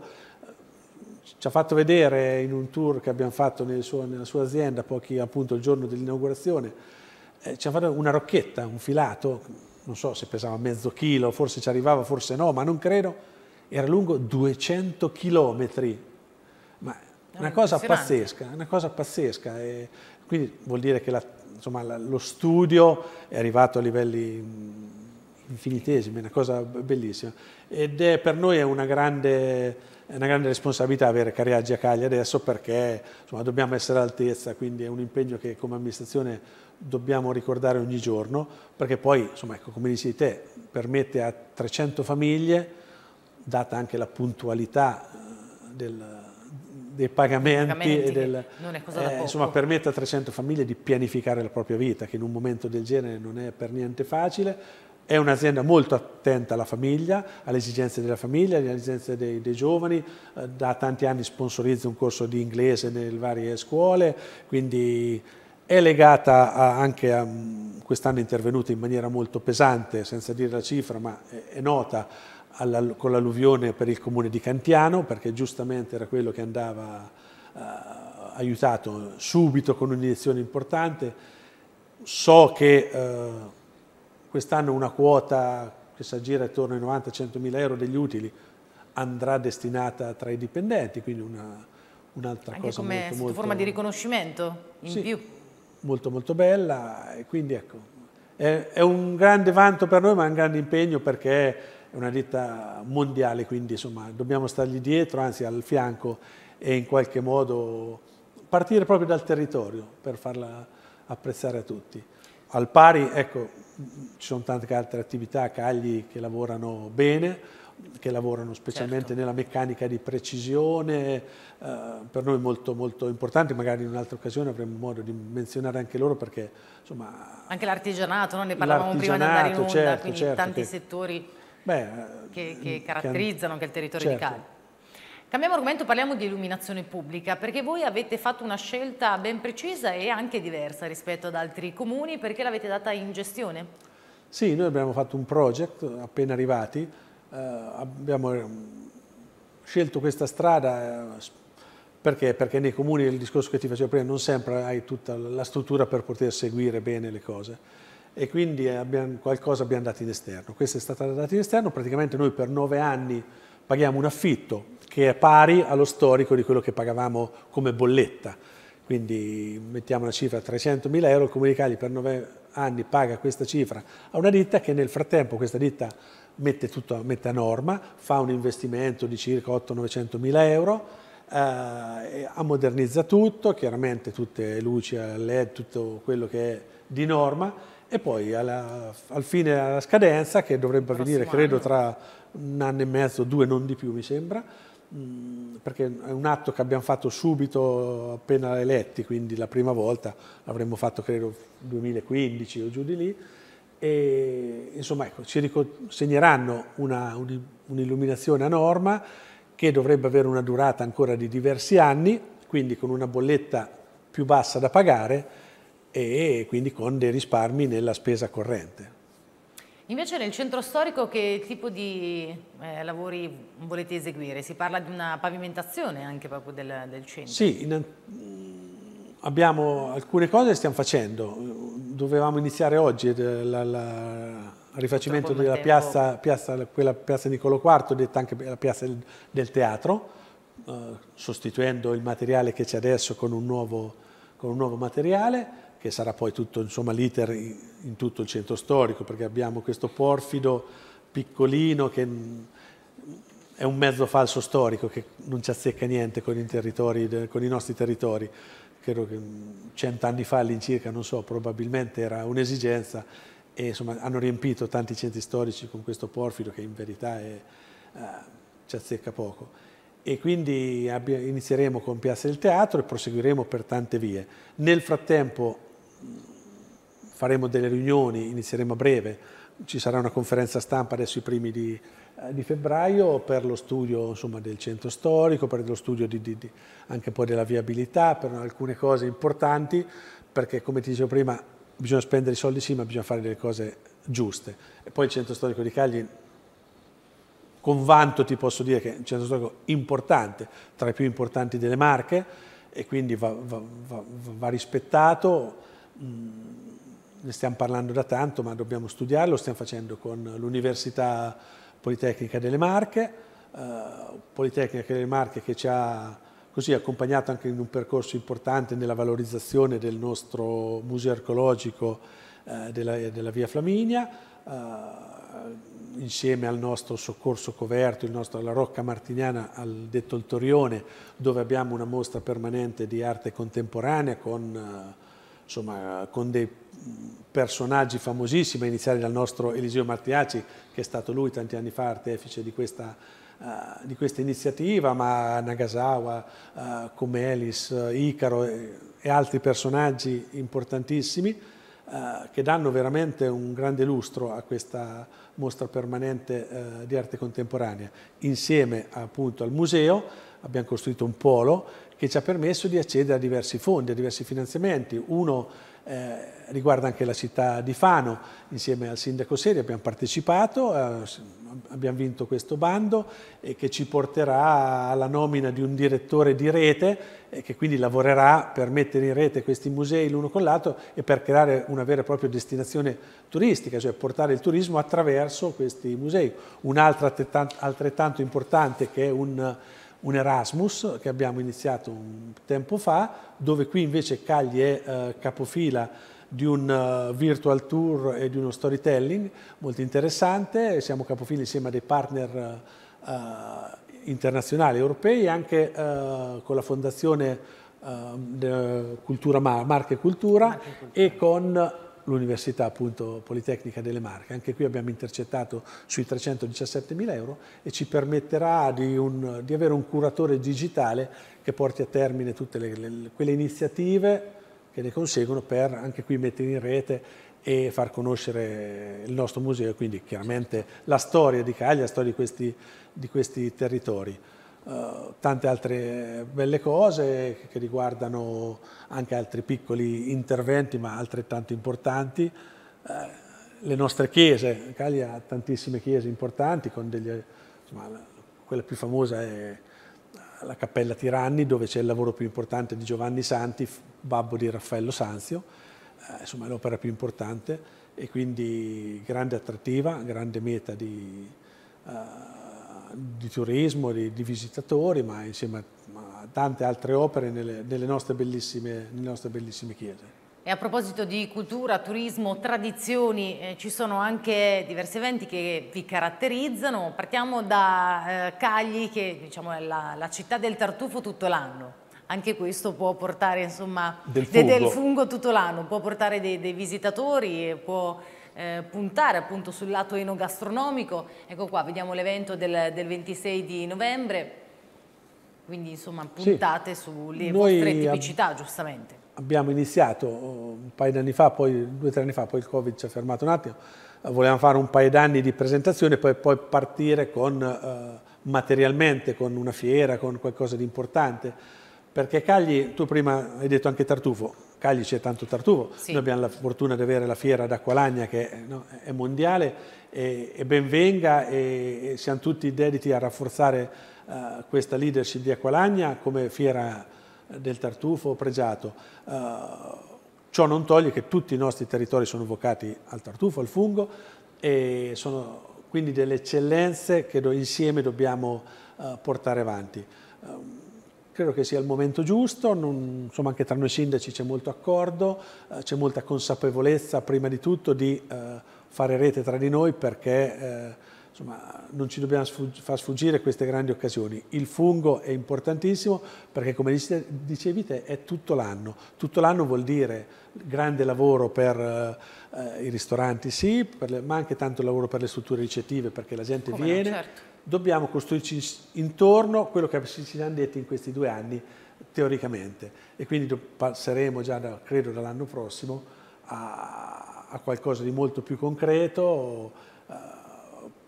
S2: ci ha fatto vedere in un tour che abbiamo fatto nel suo, nella sua azienda, pochi appunto il giorno dell'inaugurazione, eh, ci ha fatto una rocchetta, un filato, non so se pesava mezzo chilo, forse ci arrivava, forse no, ma non credo, era lungo 200 chilometri, una cosa pazzesca, una cosa pazzesca. E quindi vuol dire che la, insomma, la, lo studio è arrivato a livelli mm, infinitesimi, è una cosa bellissima. Ed è, per noi è una grande, una grande responsabilità avere Cariaggi a Cagli adesso perché insomma, dobbiamo essere all'altezza, quindi è un impegno che come amministrazione dobbiamo ricordare ogni giorno, perché poi, insomma, ecco, come dici te, permette a 300 famiglie, data anche la puntualità eh, del dei pagamenti, pagamenti del, eh, insomma, permette a 300 famiglie di pianificare la propria vita, che in un momento del genere non è per niente facile. È un'azienda molto attenta alla famiglia, alle esigenze della famiglia, alle esigenze dei, dei giovani, eh, da tanti anni sponsorizza un corso di inglese nelle varie scuole, quindi è legata a, anche a mm, quest'anno intervenuta in maniera molto pesante, senza dire la cifra, ma è, è nota alla, con l'alluvione per il comune di Cantiano, perché giustamente era quello che andava eh, aiutato subito con un'iniezione importante. So che eh, quest'anno una quota che si aggira attorno ai 90-100 mila euro degli utili andrà destinata tra i dipendenti, quindi una, un'altra Anche cosa come molto, molto, forma di
S1: riconoscimento in sì, più.
S2: Molto molto bella e quindi ecco, è, è un grande vanto per noi ma è un grande impegno perché è una ditta mondiale, quindi insomma, dobbiamo stargli dietro, anzi al fianco e in qualche modo partire proprio dal territorio per farla apprezzare a tutti. Al pari, ecco, ci sono tante altre attività Cagli che lavorano bene, che lavorano specialmente certo. nella meccanica di precisione, eh, per noi molto, molto importante, magari in un'altra occasione avremo modo di menzionare anche loro perché insomma...
S1: Anche l'artigianato, no? ne parlavamo prima di andare in onda, certo, quindi certo, tanti che... settori Beh, eh, che, che, caratterizzano anche il territorio certo. di Cali. Cambiamo argomento, parliamo di illuminazione pubblica, perché voi avete fatto una scelta ben precisa e anche diversa rispetto ad altri comuni, perché l'avete data in gestione?
S2: Sì, noi abbiamo fatto un project, appena arrivati, eh, abbiamo eh, scelto questa strada eh, perché? Perché nei comuni, il discorso che ti facevo prima, non sempre hai tutta la struttura per poter seguire bene le cose e quindi abbiamo, qualcosa abbiamo dato in esterno. Questa è stata data in esterno, praticamente noi per nove anni paghiamo un affitto che è pari allo storico di quello che pagavamo come bolletta. Quindi mettiamo una cifra 300.000 euro, il Comunicali per nove anni paga questa cifra a una ditta che nel frattempo questa ditta mette, tutto, mette a norma, fa un investimento di circa 800-900.000 euro, eh, ammodernizza tutto, chiaramente tutte luci, LED, tutto quello che è di norma e poi alla, al fine alla scadenza, che dovrebbe avvenire credo tra un anno e mezzo, due non di più mi sembra, mm, perché è un atto che abbiamo fatto subito appena eletti, quindi la prima volta l'avremmo fatto credo 2015 o giù di lì, e insomma ecco, ci consegneranno un'illuminazione un a norma che dovrebbe avere una durata ancora di diversi anni, quindi con una bolletta più bassa da pagare e quindi con dei risparmi nella spesa corrente.
S1: Invece nel centro storico che tipo di eh, lavori volete eseguire? Si parla di una pavimentazione anche proprio del, del centro. Sì,
S2: in, abbiamo alcune cose che stiamo facendo. Dovevamo iniziare oggi il eh, rifacimento della piazza, piazza, quella piazza Nicolo IV, detta anche la piazza del, del teatro, eh, sostituendo il materiale che c'è adesso con un nuovo, con un nuovo materiale che sarà poi tutto l'iter in tutto il centro storico, perché abbiamo questo porfido piccolino che mm, è un mezzo falso storico che non ci azzecca niente con, con i nostri territori. Credo che mm, cent'anni fa all'incirca, non so, probabilmente era un'esigenza e insomma hanno riempito tanti centri storici con questo porfido che in verità è, uh, ci azzecca poco. E quindi inizieremo con Piazza del Teatro e proseguiremo per tante vie. Nel frattempo faremo delle riunioni, inizieremo a breve, ci sarà una conferenza stampa adesso i primi di, eh, di febbraio per lo studio insomma, del centro storico, per lo studio di, di, anche poi della viabilità, per alcune cose importanti, perché come ti dicevo prima bisogna spendere i soldi sì, ma bisogna fare delle cose giuste. E poi il centro storico di Cagli, con vanto ti posso dire che è un centro storico importante, tra i più importanti delle Marche, e quindi va, va, va, va rispettato. Mh, mm ne stiamo parlando da tanto, ma dobbiamo studiarlo, stiamo facendo con l'Università Politecnica delle Marche, uh, Politecnica delle Marche che ci ha così accompagnato anche in un percorso importante nella valorizzazione del nostro museo archeologico uh, della, della, Via Flaminia, eh, insieme al nostro soccorso coverto, nostro, alla Rocca Martiniana, al detto il Torione, dove abbiamo una mostra permanente di arte contemporanea con, insomma, con dei personaggi famosissimi, a iniziare dal nostro Elisio Martiaci, che è stato lui tanti anni fa artefice di questa, uh, di questa iniziativa, ma Nagasawa, uh, eh, Comelis, eh, Icaro e, e, altri personaggi importantissimi uh, che danno veramente un grande lustro a questa mostra permanente di arte contemporanea. Insieme appunto al museo abbiamo costruito un polo che ci ha permesso di accedere a diversi fondi, a diversi finanziamenti. Uno eh, riguarda anche la città di Fano, insieme al sindaco Seri abbiamo partecipato, eh, abbiamo vinto questo bando eh, che ci porterà alla nomina di un direttore di rete eh, che quindi lavorerà per mettere in rete questi musei l'uno con l'altro e per creare una vera e propria destinazione turistica, cioè portare il turismo attraverso questi musei. Un'altra altrettanto importante che è un un Erasmus che abbiamo iniziato un tempo fa, dove qui invece Cagli è eh, capofila di un uh, virtual tour e di uno storytelling molto interessante, siamo capofila insieme a dei partner uh, internazionali, europei, anche uh, con la fondazione Cultura Mar Marche Cultura, Marche Cultura e con l'Università appunto, Politecnica delle Marche. Anche qui abbiamo intercettato sui 317 mila euro e ci permetterà di, un, di, avere un curatore digitale che porti a termine tutte le, le, quelle iniziative che ne conseguono per anche qui mettere in rete e far conoscere il nostro museo, quindi chiaramente la storia di Caglia, la storia di questi, di questi territori. Eh, tante altre belle cose che riguardano anche altri piccoli interventi ma altrettanto importanti. Eh, le nostre chiese, Cagli ha tantissime chiese importanti, degli, insomma, quella più famosa è la Cappella Tiranni dove c'è il lavoro più importante di Giovanni Santi, babbo di Raffaello Sanzio, eh, insomma è l'opera più importante e quindi grande attrattiva, grande meta di di turismo, di, di, visitatori, ma insieme a, tante altre opere nelle, nelle, nostre nelle, nostre bellissime, chiese.
S1: E a proposito di cultura, turismo, tradizioni, eh, ci sono anche diversi eventi che vi caratterizzano. Partiamo da eh, Cagli, che diciamo, è la, la città del tartufo tutto l'anno anche questo può portare insomma, del, fungo. De, del fungo tutto l'anno, può portare dei, dei visitatori, può eh, puntare appunto sul lato enogastronomico. Ecco qua, vediamo l'evento del, del 26 di novembre, quindi insomma puntate sì. sulle Noi vostre tipicità ab giustamente.
S2: Abbiamo iniziato oh, un paio di anni fa, poi due o tre anni fa, poi il Covid ci ha fermato un attimo, eh, volevamo fare un paio d'anni di presentazione e poi, poi, partire con, eh, materialmente con una fiera, con qualcosa di importante, perché Cagli, tu prima hai detto anche Tartufo, Cagli c'è tanto tartufo, sì. noi abbiamo la fortuna di avere la fiera d'Acqualagna che no, è mondiale e, e benvenga e, e, siamo tutti dediti a rafforzare uh, questa leadership di Acqualagna come fiera del tartufo pregiato. Uh, ciò non toglie che tutti i nostri territori sono vocati al tartufo, al fungo e sono quindi delle eccellenze che insieme dobbiamo eh, portare avanti. Ehm, Credo che sia il momento giusto, non, insomma anche tra noi sindaci c'è molto accordo, eh, c'è molta consapevolezza prima di tutto di eh, fare rete tra di noi perché eh, insomma, non ci dobbiamo far sfuggire queste grandi occasioni. Il fungo è importantissimo perché, come dicevi te, è tutto l'anno. Tutto l'anno vuol dire grande lavoro per eh, i ristoranti, sì, le, ma anche tanto lavoro per le strutture ricettive perché la gente come viene. No, certo. Dobbiamo costruirci intorno quello che ci siamo detti in questi due anni teoricamente e quindi passeremo già, da, credo, dall'anno prossimo a, a qualcosa di molto più concreto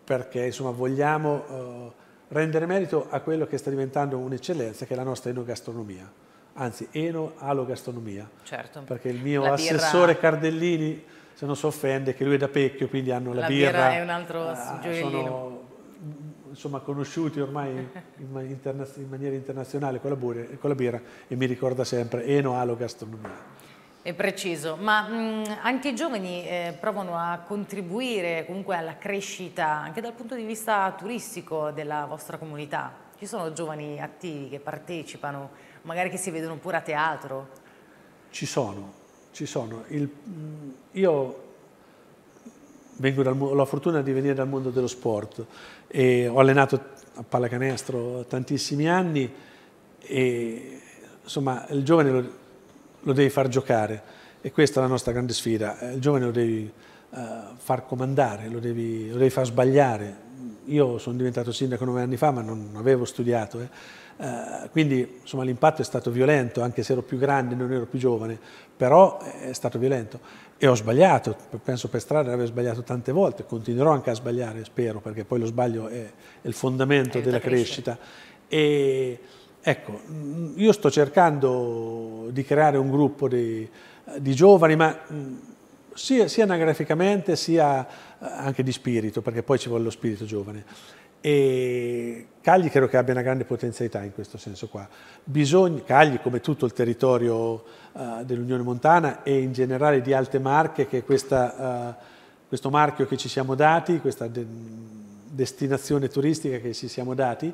S2: perché insomma, vogliamo eh, rendere merito a quello che sta diventando un'eccellenza, che è la nostra enogastronomia, anzi eno-alogastronomia,
S1: certo. perché il mio birra... assessore
S2: Cardellini, se non si offende, che lui è da Pecchio, quindi hanno la, la birra, birra è un altro ah, sono, insomma, conosciuti ormai in, in, maniera internazionale con la, birra, e mi ricorda sempre eno-alogastronomia.
S1: È preciso, ma mh, anche i giovani eh, provano a contribuire comunque alla crescita anche dal punto di vista turistico della vostra comunità. Ci sono giovani attivi che partecipano, magari che si vedono pure a teatro?
S2: Ci sono, ci sono. Il, io dal, ho la fortuna di venire dal mondo dello sport e ho allenato a pallacanestro tantissimi anni e insomma il giovane lo, lo devi far giocare e questa è la nostra grande sfida. Il giovane lo devi uh, far comandare, lo devi, lo devi, far sbagliare. Io sono diventato sindaco nove anni fa ma non avevo studiato. Eh. Uh, quindi l'impatto è stato violento, anche se ero più grande, non ero più giovane, però eh, è stato violento e ho sbagliato, penso per strada di aver sbagliato tante volte, continuerò anche a sbagliare, spero, perché poi lo sbaglio è, è il fondamento Aiuta della crescita. crescita. E Ecco, io sto cercando di creare un gruppo di, di giovani, ma mm, sia, sia, anagraficamente sia eh, anche di spirito, perché poi ci vuole lo spirito giovane. E Cagli credo che abbia una grande potenzialità in questo senso qua. Bisogna, Cagli come tutto il territorio uh, dell'Unione Montana e in generale di Alte Marche, che è questa, uh, questo marchio che ci siamo dati, questa de destinazione turistica che ci siamo dati,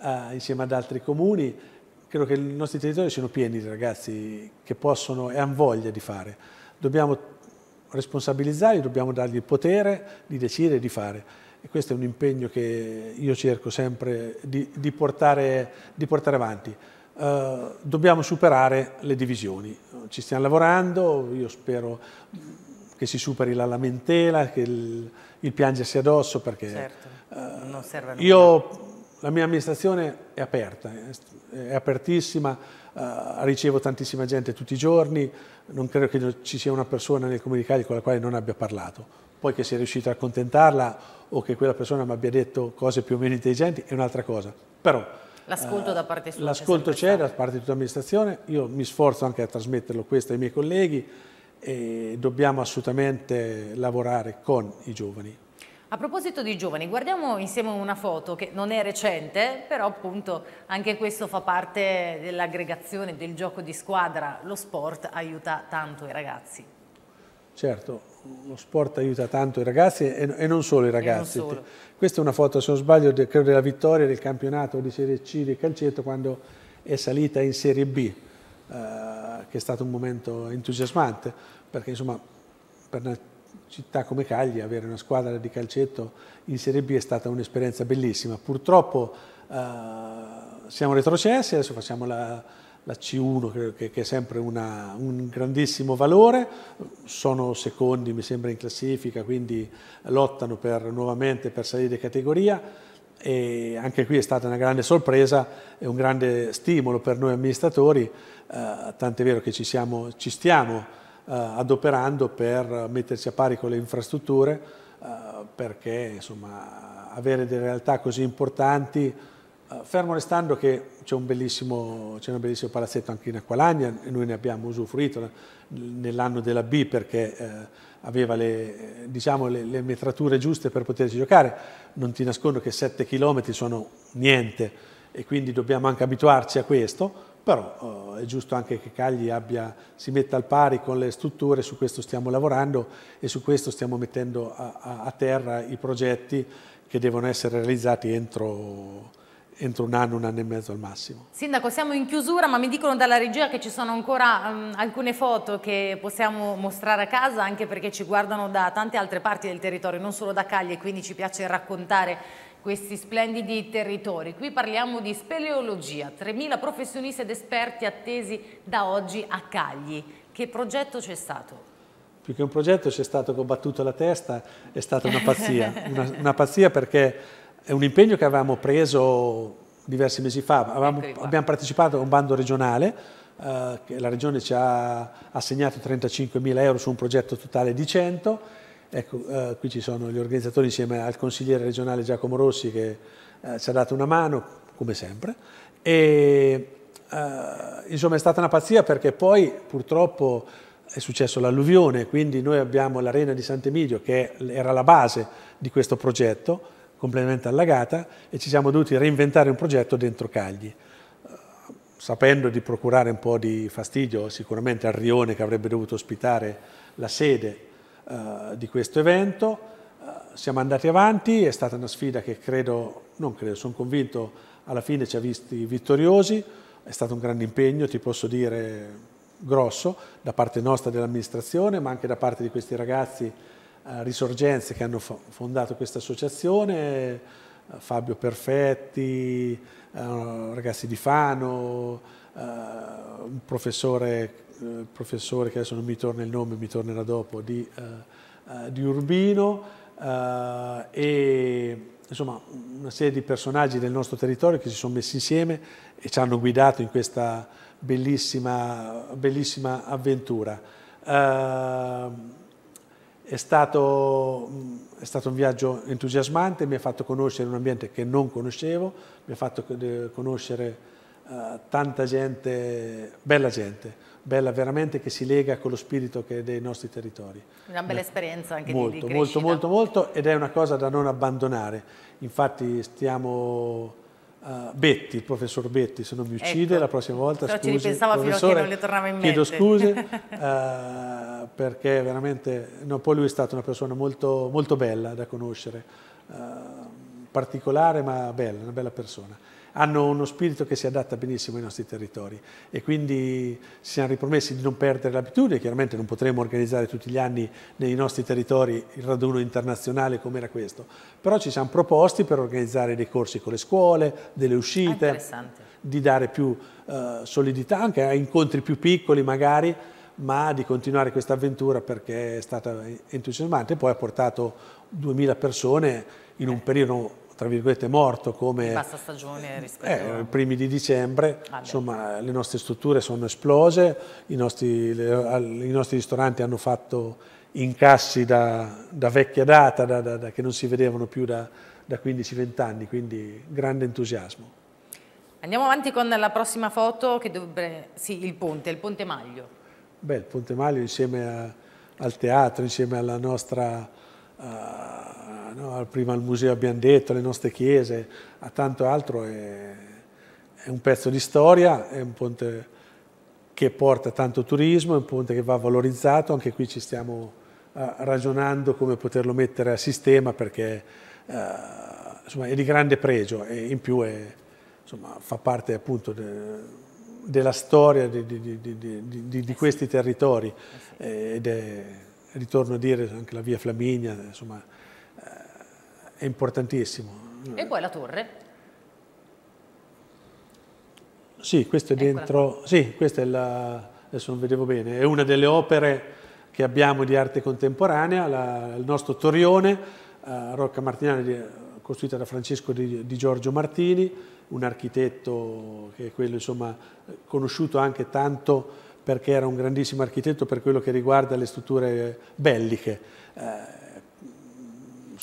S2: eh, insieme ad altri comuni. Credo che i nostri territori siano pieni di ragazzi che possono e hanno voglia di fare. Dobbiamo responsabilizzarli, dobbiamo dargli il potere di decidere di fare. E questo è un impegno che io cerco sempre di, di, portare, di portare, avanti. Eh, dobbiamo superare le divisioni, ci stiamo lavorando, io spero che si superi la lamentela, che il, il piangersi addosso, perché certo, eh, io la mia amministrazione è aperta, è apertissima, eh, ricevo tantissima gente tutti i giorni, non credo che ci sia una persona nel comunicato con la quale non abbia parlato. Poi che sia riuscito a accontentarla o che quella persona mi abbia detto cose più o meno intelligenti è un'altra cosa. Però
S1: l'ascolto eh, da parte sua l'ascolto
S2: c'è da parte di tutta l'amministrazione, io mi sforzo anche a trasmetterlo questo ai miei colleghi e dobbiamo assolutamente lavorare con i giovani,
S1: proposito di giovani, guardiamo insieme una foto che non è recente, però appunto anche questo fa parte dell'aggregazione, del gioco di squadra. Lo sport aiuta tanto i ragazzi.
S2: Certo, lo sport aiuta tanto i ragazzi e, non solo i ragazzi. Solo. Questa è una foto, se non sbaglio, credo della vittoria del campionato di Serie C di calcetto quando è salita in Serie B, eh, che è stato un momento entusiasmante, perché insomma per una città come Cagli avere una squadra di calcetto in Serie B è stata un'esperienza bellissima. Purtroppo eh, siamo retrocessi, adesso facciamo la, la C1 che, che è sempre una, un grandissimo valore, sono secondi mi sembra in classifica, quindi lottano per, nuovamente per salire categoria e anche qui è stata una grande sorpresa e un grande stimolo per noi amministratori, eh, tant'è vero che ci, siamo, ci stiamo eh, adoperando per mettersi a pari con le infrastrutture eh, perché insomma, avere delle realtà così importanti eh, fermo restando che c'è un, un, bellissimo palazzetto anche in Acqualagna, noi ne abbiamo usufruito nell'anno della B perché eh, aveva le, diciamo, le, le, metrature giuste per poterci giocare, non ti nascondo che 7 km sono niente e quindi dobbiamo anche abituarci a questo, però eh, è giusto anche che Cagli abbia, si metta al pari con le strutture, su questo stiamo lavorando e su questo stiamo mettendo a, a, a terra i progetti che devono essere realizzati entro, entro, un anno, un anno e mezzo al massimo.
S1: Sindaco, siamo in chiusura, ma mi dicono dalla regia che ci sono ancora um, alcune foto che possiamo mostrare a casa, anche perché ci guardano da tante altre parti del territorio, non solo da Cagli, e quindi ci piace raccontare questi splendidi territori. Qui parliamo di speleologia, 3.000 professionisti ed esperti attesi da oggi a Cagli. Che progetto c'è stato?
S2: Più che un progetto c'è stato che ho battuto la testa, è stata una pazzia, una, una pazzia perché è un impegno che avevamo preso diversi mesi fa, avevamo, abbiamo partecipato a un bando regionale, eh, che la regione ci ha assegnato 35.000 euro su un progetto totale di 100 Ecco, eh, qui ci sono gli organizzatori insieme al consigliere regionale Giacomo Rossi che eh, ci ha dato una mano, come sempre. E, eh, insomma è stata una pazzia perché poi purtroppo è successo l'alluvione, quindi noi abbiamo l'arena di Sant'Emilio che era la base di questo progetto, completamente allagata, e ci siamo dovuti reinventare un progetto dentro Cagli, eh, sapendo di procurare un po' di fastidio sicuramente al rione che avrebbe dovuto ospitare la sede eh, di questo evento. Eh, siamo andati avanti, è stata una sfida che credo, non credo, sono convinto, alla fine ci ha visti vittoriosi, è stato un grande impegno, ti posso dire grosso, da parte nostra dell'amministrazione, ma anche da parte di questi ragazzi eh, risorgenze che hanno fondato questa associazione, eh, Fabio Perfetti, eh, ragazzi di Fano, un professore il eh, professore, che adesso non mi torna il nome, mi tornerà dopo, di, uh, di Urbino uh, e insomma una serie di personaggi del nostro territorio che si sono messi insieme e ci hanno guidato in questa bellissima, bellissima avventura. Uh, è stato, mm, è stato, un viaggio entusiasmante, mi ha fatto conoscere un ambiente che non conoscevo, mi ha fatto conoscere uh, tanta gente, bella gente, bella veramente che si lega con lo spirito dei nostri territori. Una bella eh, esperienza anche molto, di, di Molto, molto, molto ed è una cosa da non abbandonare. Infatti stiamo... Uh, Betti, il professor Betti, se non mi uccide ecco. la prossima volta, Però scusi, ci ripensava fino a che non le tornava in mente. Chiedo scuse uh, perché veramente, no, poi lui è stata una persona molto, molto bella da conoscere, uh, particolare ma bella, una bella persona hanno uno spirito che si adatta benissimo ai nostri territori e quindi ci siamo ripromessi di non perdere l'abitudine, chiaramente non potremo organizzare tutti gli anni nei nostri territori il raduno internazionale come era questo, però ci siamo proposti per organizzare dei corsi con le scuole, delle uscite, di dare più eh, solidità anche a incontri più piccoli magari, ma di continuare questa avventura perché è stata entusiasmante e poi ha portato 2000 persone in un eh. periodo tra virgolette morto come... Bassa
S1: stagione rispetto... Eh, ai
S2: primi di dicembre, ah, insomma le nostre strutture sono esplose, i nostri, le, i nostri ristoranti hanno fatto incassi da, da vecchia data, da, da, che non si vedevano più da 15-20 anni, quindi grande entusiasmo.
S1: Andiamo avanti con la prossima foto, che dovrebbe... sì, il ponte, il ponte Maglio.
S2: Beh, il ponte Maglio insieme a, al teatro, insieme alla nostra... Uh, no? prima al museo abbiamo detto, alle nostre chiese, a tanto altro, è, è un pezzo di storia, è un ponte che porta tanto turismo, è un ponte che va valorizzato, anche qui ci stiamo uh, ragionando come poterlo mettere a sistema perché uh, insomma, è di grande pregio e in più è, insomma, fa parte appunto de, della storia di, di, di, di questi territori eh ed è, ritorno a dire, anche la via Flaminia, insomma, è importantissimo.
S1: E poi la torre?
S2: Sì, questo è dentro, sì, questa è la, adesso non vedevo bene, è una delle opere che abbiamo di arte contemporanea, la, il nostro torrione, eh, Rocca Martinani costruita da Francesco di, di Giorgio Martini, un architetto che è quello insomma, conosciuto anche tanto perché era un grandissimo architetto per quello che riguarda le strutture belliche. Eh,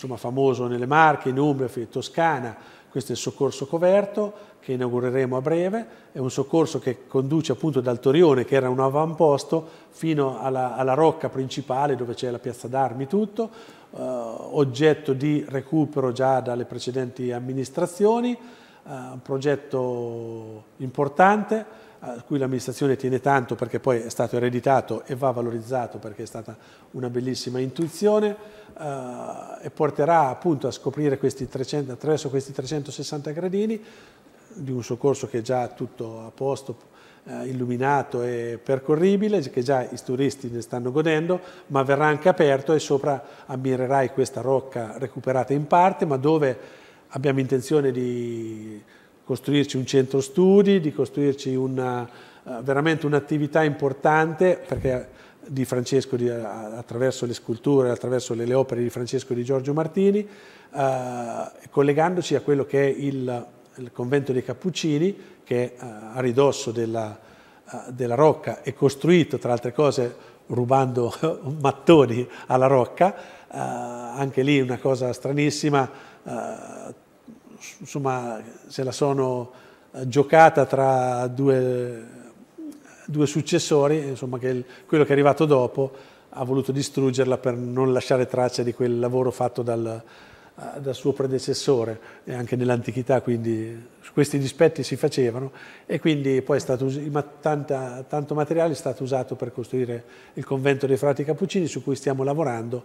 S2: insomma, famoso nelle Marche, in Umbria, in Toscana, questo è il soccorso coperto che inaugureremo a breve, è un soccorso che conduce appunto dal Torione, che era un avamposto, fino alla, alla rocca principale dove c'è la piazza d'armi tutto, eh, oggetto di recupero già dalle precedenti amministrazioni, eh, un progetto importante, a cui l'amministrazione tiene tanto perché poi è stato ereditato e va valorizzato perché è stata una bellissima intuizione eh, e porterà appunto a scoprire questi 300, attraverso questi 360 gradini di un soccorso che è già tutto a posto, eh, illuminato e percorribile, che già i turisti ne stanno godendo, ma verrà anche aperto e sopra ammirerai questa rocca recuperata in parte, ma dove abbiamo intenzione di costruirci un centro studi, di costruirci una, eh, veramente un'attività importante, perché di Francesco di, eh, attraverso le sculture, attraverso le, le, opere di Francesco e di Giorgio Martini, eh, collegandoci a quello che è il, il convento dei Cappuccini, che è eh, a ridosso della, della, Rocca e costruito, tra altre cose, rubando mattoni alla Rocca, anche lì una cosa stranissima insomma, se la sono eh, giocata tra due, due successori, insomma, che il, quello che è arrivato dopo ha voluto distruggerla per non lasciare traccia di quel lavoro fatto dal, eh, dal suo predecessore e anche nell'antichità, quindi questi dispetti si facevano e quindi poi è stato, tanta, tanto materiale è stato usato per costruire il convento dei frati cappuccini su cui stiamo lavorando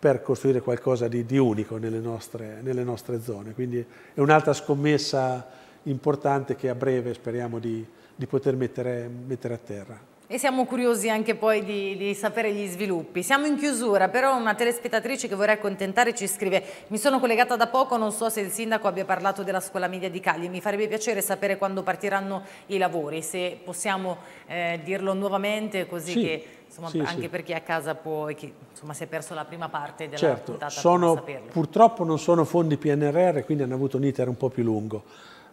S2: per costruire qualcosa di, di unico nelle nostre, nelle nostre, zone. Quindi è un'altra scommessa importante che a breve speriamo di, di poter mettere, mettere a terra.
S1: E siamo curiosi anche poi di, di, sapere gli sviluppi. Siamo in chiusura, però una telespettatrice che vorrei accontentare ci scrive mi sono collegata da poco, non so se il sindaco abbia parlato della scuola media di Cagli, mi farebbe piacere sapere quando partiranno i lavori, se possiamo eh, dirlo nuovamente così sì. che insomma, sì, anche sì. per chi è a casa può, chi insomma, si è perso la prima parte della certo, puntata sono,
S2: Purtroppo non sono fondi PNRR, quindi hanno avuto un iter un po' più lungo.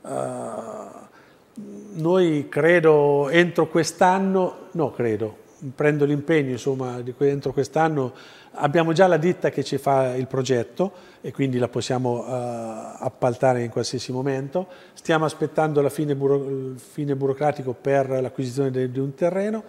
S2: Uh, noi credo entro quest'anno, no credo, prendo l'impegno insomma di entro quest'anno, abbiamo già la ditta che ci fa il progetto e quindi la possiamo uh, appaltare in qualsiasi momento, stiamo aspettando la fine, buro, il fine burocratico per l'acquisizione di un terreno,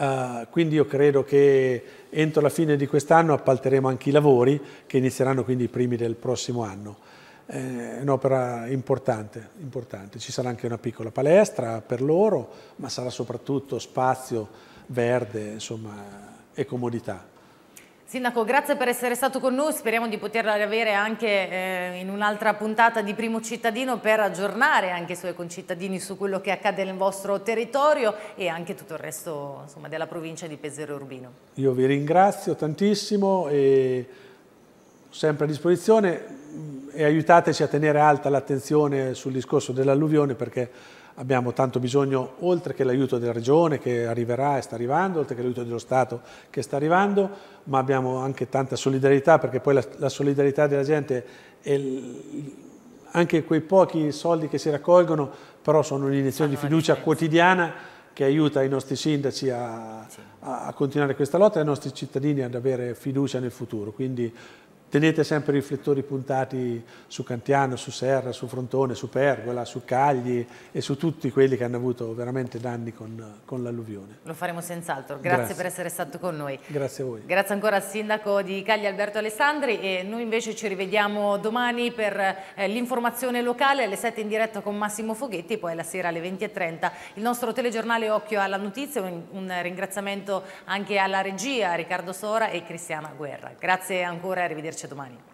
S2: eh, quindi io credo che entro la fine di quest'anno appalteremo anche i lavori che inizieranno quindi i primi del prossimo anno. Eh, è un'opera importante, importante, ci sarà anche una piccola palestra per loro, ma sarà soprattutto spazio verde insomma, e comodità.
S1: Sindaco, grazie per essere stato con noi, speriamo di poterla avere anche eh, in un'altra puntata di Primo Cittadino per aggiornare anche i suoi concittadini su quello che accade nel vostro territorio e anche tutto il resto insomma, della provincia di Pesero Urbino.
S2: Io vi ringrazio tantissimo e sempre a disposizione e aiutateci a tenere alta l'attenzione sul discorso dell'alluvione perché abbiamo tanto bisogno, oltre che l'aiuto della Regione che arriverà e sta arrivando, oltre che l'aiuto dello Stato che sta arrivando, ma abbiamo anche tanta solidarietà perché poi la, la solidarietà della gente e anche quei pochi soldi che si raccolgono però sono un'iniezione di fiducia quotidiana che aiuta i nostri sindaci a, a continuare questa lotta e i nostri cittadini ad avere fiducia nel futuro. Quindi Tenete sempre i riflettori puntati su Cantiano, su Serra, su Frontone, su Pergola, su Cagli e su tutti quelli che hanno avuto veramente danni con, con l'alluvione.
S1: Lo faremo senz'altro, grazie, grazie, per essere stato con noi. Grazie a voi. Grazie ancora al Sindaco di Cagli Alberto Alessandri e noi invece ci rivediamo domani per eh, l'informazione locale alle 7 in diretta con Massimo Foghetti poi la sera alle 20.30 il nostro telegiornale Occhio alla Notizia, un, un ringraziamento anche alla regia Riccardo Sora e Cristiana Guerra. Grazie ancora e arrivederci. Alberti do Marinho.